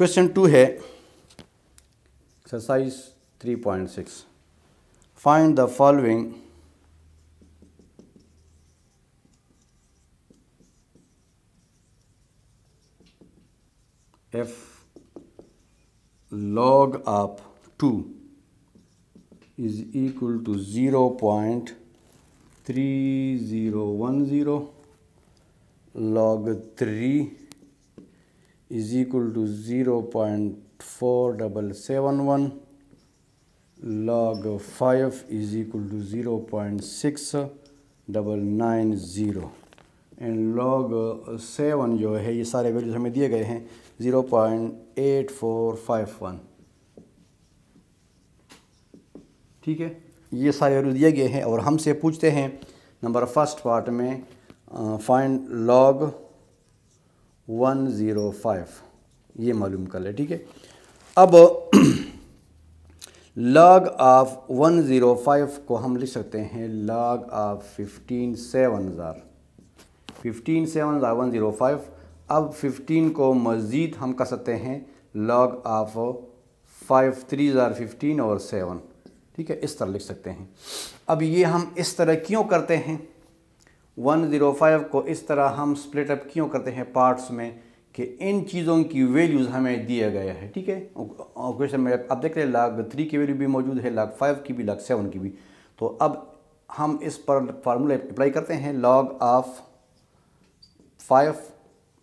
question two है exercise 3.6 find the following F log of 2 is equal to 0 0.3010 log 3 is equal to zero point four double seven one log five is equal zero point six double nine zero and log seven जो है ये सारे values हमें दिए गए हैं zero point eight four one ठीक है ये सारे वैल्यूज दिए गए हैं और हमसे पूछते हैं नंबर फर्स्ट पार्ट में find uh, log one zero five ये मालूम कर ले ठीक है अब log of one zero five को हम लिख सकते हैं लॉग ऑफ फिफ्टीन सेवन हज़ार फिफ्टीन सेवन हज़ार वन ज़ीरो फाइव अब फिफ्टीन को मज़ीद हम कर सकते हैं लॉग ऑफ फाइव थ्री हज़ार फिफ्टीन और सेवन ठीक है इस तरह लिख सकते हैं अब ये हम इस तरह क्यों करते हैं 105 को इस तरह हम स्प्लिट अप क्यों करते हैं पार्ट्स में कि इन चीज़ों की वैल्यूज़ हमें दिया गया है ठीक है क्वेश्चन में आप देख रहे हैं लाख थ्री की वैल्यू भी मौजूद है लाख फाइव की भी लाख सेवन की भी तो अब हम इस पर फार्मूला अप्लाई करते हैं log of five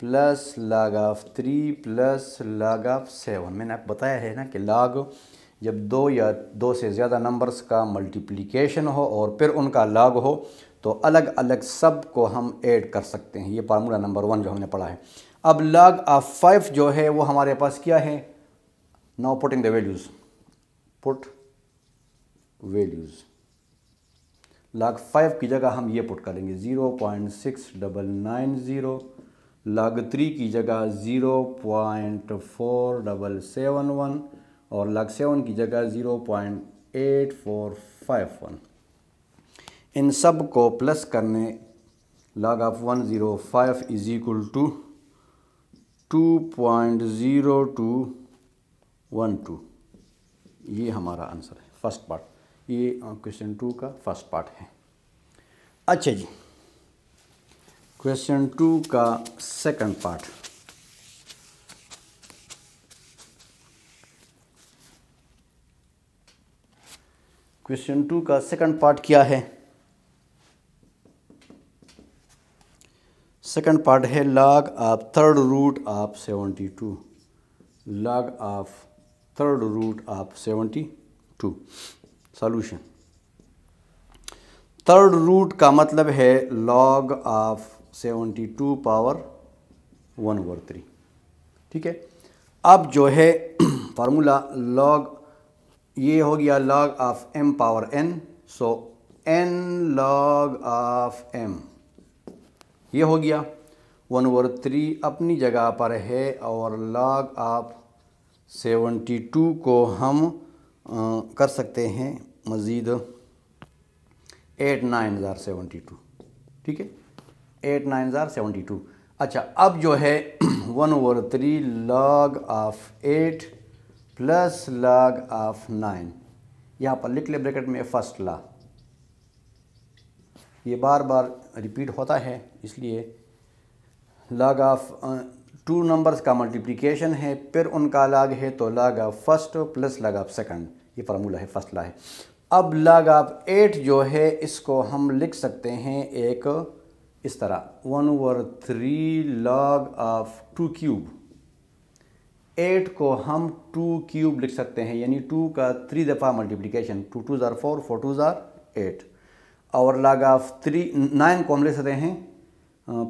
plus log of three plus log of seven मैंने आपको बताया है ना कि लॉग जब दो या दो से ज़्यादा नंबर्स का मल्टीप्लिकेशन हो और फिर उनका लॉग हो तो अलग अलग सब को हम ऐड कर सकते हैं ये फार्मूला नंबर वन जो हमने पढ़ा है अब लॉग ऑफ फाइव जो है वो हमारे पास क्या है now putting the values put values log five की जगह हम ये पुट करेंगे zero point six double nine zero log three की जगह zero point four double seven one और लॉग सेवन की जगह zero point eight four five one इन सब को प्लस करने log of one zero five is equal to two point zero two one two ये हमारा आंसर है फर्स्ट पार्ट ये क्वेश्चन टू का फर्स्ट पार्ट है अच्छा जी क्वेश्चन टू का सेकंड पार्ट क्वेश्चन टू का सेकंड पार्ट क्या है सेकंड पार्ट है log of third root of seventy two log of third root of seventy two solution third root का मतलब है log of seventy two power one over three ठीक है अब जो है फार्मूला लॉग ये हो गया log of M power N so N log of M ये हो गया वन ओवर थ्री अपनी जगह पर है और लॉग ऑफ सेवेंटी टू को हम आ, कर सकते हैं मज़ीद एट नाइन हज़ार सेवेंटी टू ठीक है एट नाइन हज़ार सेवेंटी टू अच्छा अब जो है one over three log of eight plus log of nine यहाँ पर लिख ले ब्रैकेट में फर्स्ट ला ये बार बार रिपीट होता है इसलिए लॉग ऑफ टू नंबर्स का मल्टीप्लिकेशन है फिर उनका लाग है तो log of first plus log of second ये फार्मूला है फर्स्ट ला है अब लाग ऑफ एट जो है इसको हम लिख सकते हैं एक इस तरह one over three log of two cube eight को हम टू क्यूब लिख सकते हैं यानी टू का थ्री दफ़ा मल्टीप्लिकेशन टू टू ज़ार फोर फोर टू ज़ार एट और लॉग ऑफ थ्री नाइन को हम ले सकते हैं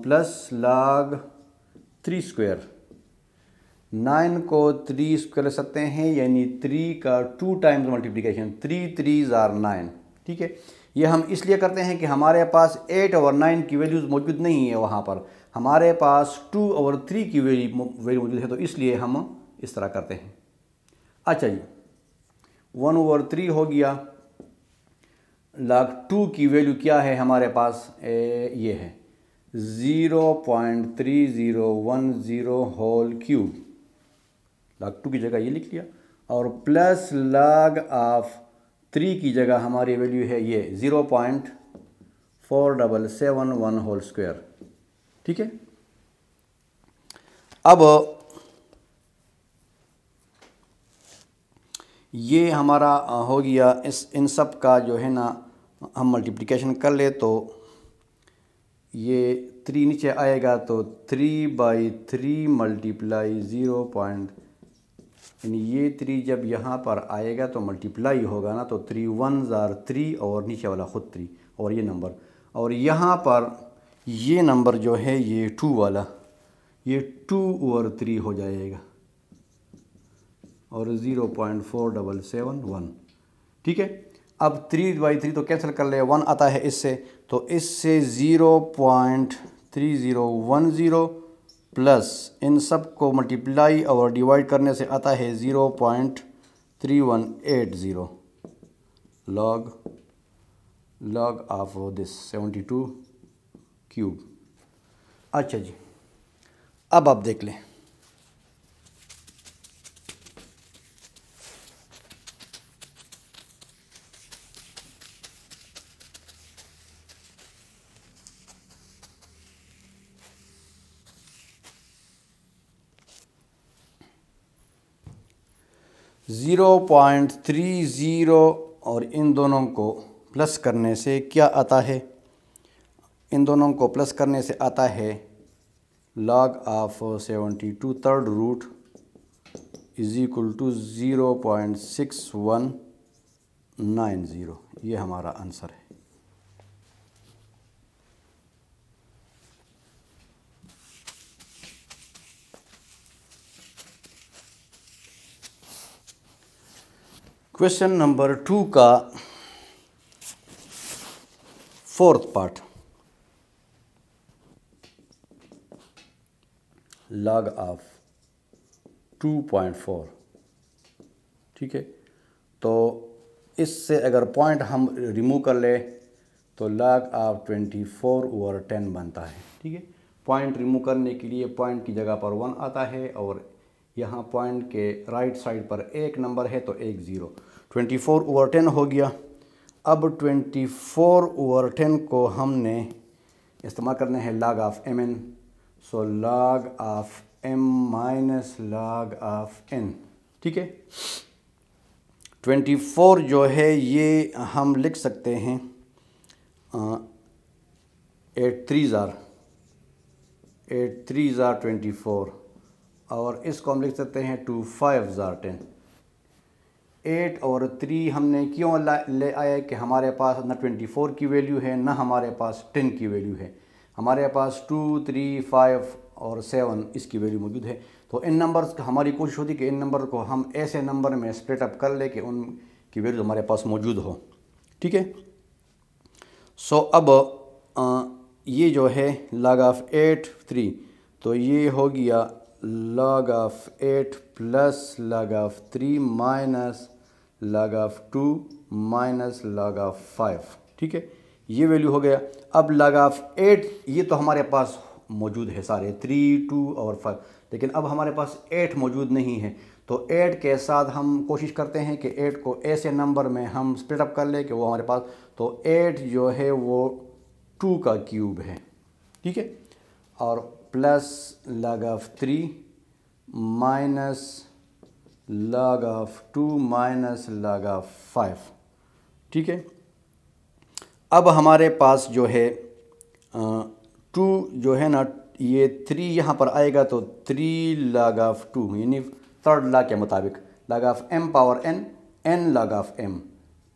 plus log three square nine को थ्री स्क्वायर ले सकते हैं यानी थ्री का two times multiplication three three ज़ार नाइन ठीक है ये हम इसलिए करते हैं कि हमारे पास एट और नाइन की वैल्यूज़ मौजूद नहीं है वहाँ पर हमारे पास टू और थ्री की वैल्यू मौजूद है तो इसलिए हम इस तरह करते हैं अच्छा जी वन ओवर थ्री हो गया लाख टू की वैल्यू क्या है हमारे पास ए, ये है zero point three zero one zero whole cube log two की जगह ये लिख लिया और प्लस लाग ऑफ थ्री की जगह हमारी वैल्यू है ये zero point four double seven one whole square ठीक है अब ये हमारा हो गया इस इन सब का जो है ना हम मल्टीप्लिकेशन कर ले तो ये थ्री नीचे आएगा तो three by three multiply zero point यानी ये थ्री जब यहाँ पर आएगा तो मल्टीप्लाई होगा ना तो थ्री वन ज़ार थ्री और नीचे वाला ख़ुद थ्री और ये नंबर और यहाँ पर ये नंबर जो है ये टू वाला ये टू ओवर थ्री हो जाएगा और zero point four double seven one ठीक है अब थ्री बाई थ्री तो कैंसिल कर ले वन आता है इससे तो इससे zero point three zero one zero plus इन सब को मल्टीप्लाई और डिवाइड करने से आता है zero point three one eight zero log log of this seventy two cube अच्छा जी अब आप देख लें ज़ीरो पॉइंट थ्री ज़ीरो और इन दोनों को प्लस करने से क्या आता है इन दोनों को प्लस करने से आता है log of seventy two third root is equal to zero point six one nine zero ये हमारा आंसर है क्वेश्चन नंबर टू का फोर्थ पार्ट लॉग ऑफ 2.4 ठीक है तो इससे अगर पॉइंट हम रिमूव कर ले तो लॉग ऑफ 24 ओवर 10 बनता है ठीक है पॉइंट रिमूव करने के लिए पॉइंट की जगह पर वन आता है और यहाँ पॉइंट के राइट साइड पर एक नंबर है तो एक zero twenty four over ten हो गया अब ट्वेंटी फोर ओवर टेन को हमने इस्तेमाल करने हैं लाग of M N so log of M minus log of N ठीक है ट्वेंटी फोर जो है ये हम लिख सकते हैं एट थ्री ज़ार एट थ्री ज़ार ट्वेंटी फोर और इसको हम लिख सकते हैं टू फाइव ज़ार टेन एट और थ्री हमने क्यों ले आया कि हमारे पास ना ट्वेंटी फ़ोर की वैल्यू है ना हमारे पास टेन की वैल्यू है हमारे पास टू थ्री फाइव और सेवन इसकी वैल्यू मौजूद है तो इन नंबर्स हमारी कोशिश होती कि इन नंबर को हम ऐसे नंबर में स्प्लिट अप कर ले कि उनकी वैल्यू हमारे पास मौजूद हो ठीक है सो अब आ, ये जो है लॉग ऑफ एट थ्री तो ये हो गया log of 8 plus log of 3 minus log of 2 minus log of 5 ठीक है ये वैल्यू हो गया अब log of 8 ये तो हमारे पास मौजूद है सारे 3, 2 और 5 लेकिन अब हमारे पास 8 मौजूद नहीं है तो 8 के साथ हम कोशिश करते हैं कि 8 को ऐसे नंबर में हम स्प्लिट अप कर लें कि वो हमारे पास तो 8 जो है वो 2 का क्यूब है ठीक है और plus log of three minus log of two minus log of five ठीक है अब हमारे पास जो है टू जो है ना ये थ्री यहाँ पर आएगा तो थ्री लॉग ऑफ टू यानी थर्ड लॉ के मुताबिक log of M power N N log of M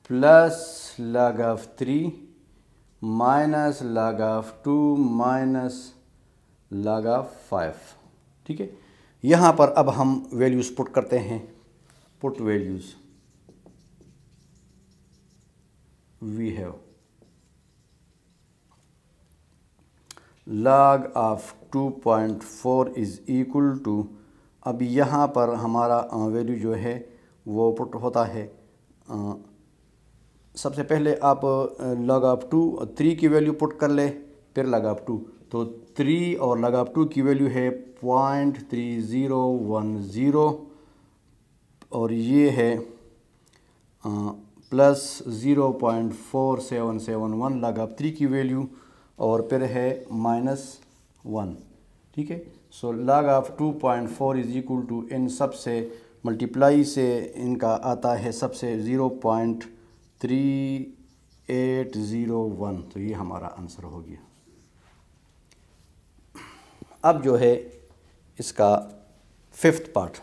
plus log of three minus log of two minus लगा फाइव ठीक है यहाँ पर अब हम वैल्यूज़ पुट करते हैं put values we have log of 2.4 is equal to अब यहाँ पर हमारा वैल्यू जो है वो पुट होता है सबसे पहले आप लॉग ऑफ टू थ्री की वैल्यू पुट कर ले फिर लॉग ऑफ टू तो थ्री और लगा टू की वैल्यू है point three zero one zero और ये है plus zero point four seven seven one लगा थ्री की वैल्यू और फिर है माइनस वन ठीक है so log of two point four is equal to इन सब से मल्टीप्लाई से इनका आता है सबसे zero point three eight zero one तो ये हमारा आंसर हो गया अब जो है इसका fifth part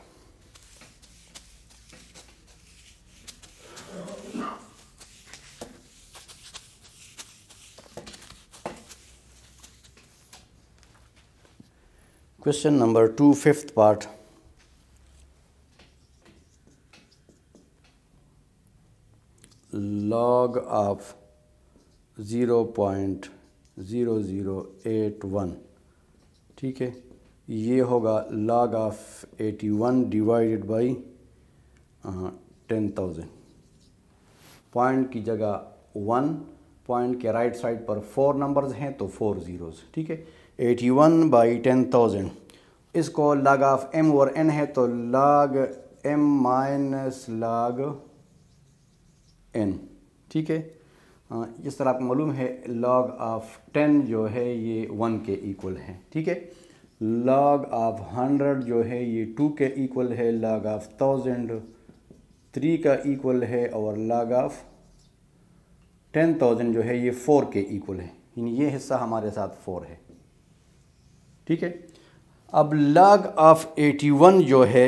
question number two fifth part log of zero zero point zero eight one ठीक है ये होगा log of eighty one divided by ten thousand point की जगह वन पॉइंट के राइट साइड पर फोर नंबर्स हैं तो फोर ज़ीरोज़ ठीक है eighty one by ten thousand इसको लाग ऑफ एम और एन है तो लाग एम माइनस लाग एन ठीक है जिस तरह आपको मालूम है लॉग ऑफ टेन जो है ये वन के इक्वल है ठीक है लॉग ऑफ हंड्रेड जो है ये टू के इक्वल है लॉग ऑफ थाउजेंड थ्री का इक्वल है और लॉग ऑफ टेन थाउजेंड जो है ये फोर के इक्वल है यानी ये हिस्सा हमारे साथ फोर है ठीक है अब लॉग ऑफ एटी वन जो है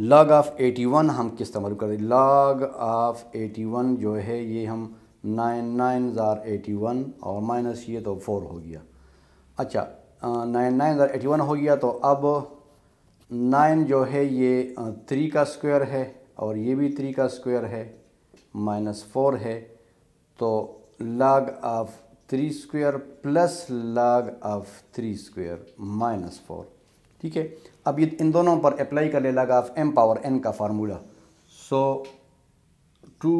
लॉग ऑफ 81 हम किस तमल कर दें लॉग ऑफ 81 जो है ये हम नाइन नाइन एटी वन और माइनस ये तो फोर हो गया अच्छा नाइन नाइन ज़ार एटी वन हो गया तो अब नाइन जो है ये थ्री का स्क्वायर है और ये भी थ्री का स्क्वायर है माइनस फोर है तो log of three square plus log of three square minus four ठीक है अब ये इन दोनों पर अप्लाई कर ले log of M power N का formula so two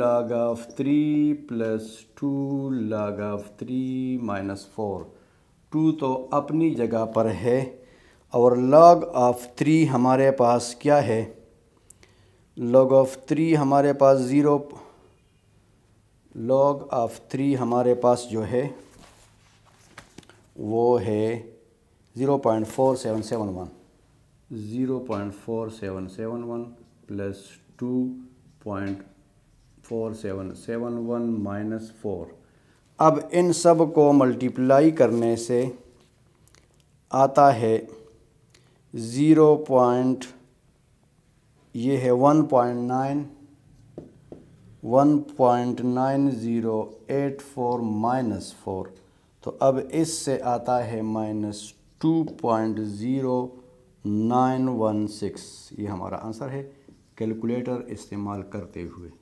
log of three plus two log of three minus four two तो अपनी जगह पर है और लॉग ऑफ थ्री हमारे पास क्या है लॉग ऑफ थ्री हमारे पास ज़ीरो लॉग ऑफ थ्री हमारे पास जो है वो है zero point four seven seven one zero point four seven seven one plus two point four seven seven one minus four अब इन सब को मल्टीप्लाई करने से आता है ज़ीरो पॉइंट ये है one point nine one point nine zero eight four minus four तो अब इससे आता है माइनस 2.0916 ये हमारा आंसर है कैलकुलेटर इस्तेमाल करते हुए